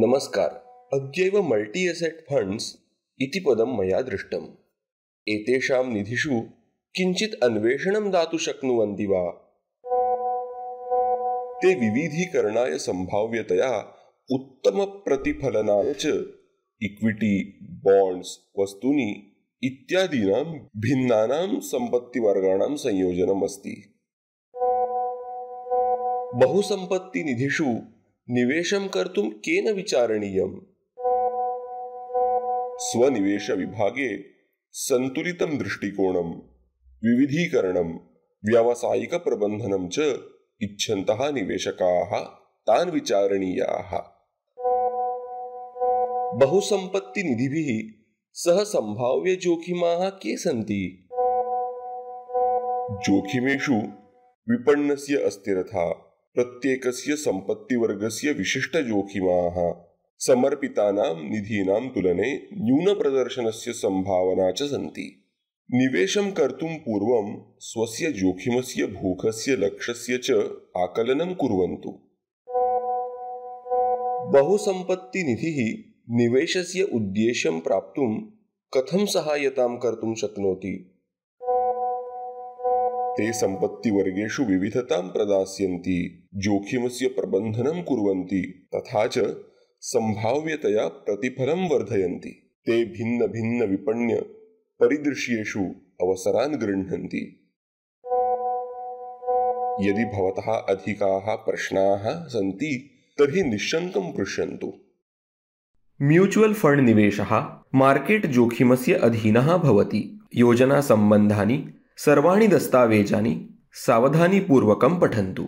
नमस्कार अद्यैव multi asset funds इति पदं मया दृष्टम् एतेषां निधिषु किञ्चित् अन्वेषणं दातु शक्नुवन्ति वा ते विविधीकरणाय सम्भाव्यतया उत्तमप्रतिफलनाय च इक्विटी बाण्ड्स् वस्तूनि इत्यादीनां भिन्नानां सम्पत्तिवर्गाणां संयोजनम् अस्ति बहुसम्पत्तिनिधिषु निवेशं कर्तुं केन विचारणीयम् स्वनिवेशविभागे सन्तुलितं दृष्टिकोणं विविधीकरणं व्यावसायिकप्रबन्धनं च इच्छन्तः निवेशकाः तान् विचारणीयाः बहुसम्पत्तिनिधिभिः सह सम्भाव्यजोखिमाः के सी जोखिमेषु विपन्न अस्थिरता प्रत्येकस्य सम्पत्तिवर्गस्य विशिष्टजोखिमाः समर्पितानां निधीनां तुलने न्यूनप्रदर्शनस्य सम्भावना च सन्ति निवेशं कर्तुं पूर्वं स्वस्य जोखिमस्य भूखस्य लक्ष्यस्य च आकलनं कुर्वन्तु बहुसम्पत्तिनिधिः निवेशस्य उद्देश्यं प्राप्तुं कथं सहायतां कर्तुं शक्नोति ते संपत्ति सम्पत्तिवर्गेषु विविधतां प्रदास्यन्ति जोखिमस्य प्रबन्धनं कुर्वन्ति तथा च सम्भाव्यतया प्रतिफलं वर्धयन्ति ते विपण्य परिदृश्येषु अवसरान् गृह्णन्ति यदि भवतः अधिकाः प्रश्नाः सन्ति तर्हि निश्शङ्कं पृच्छन्तु म्यूचुअल फंड निवेशः मार्केट जोखिमस्य अधीनः भवति योजना सम्बन्धानि सर्वाणि दस्तावेजानि सावधानीपूर्वकं पठन्तु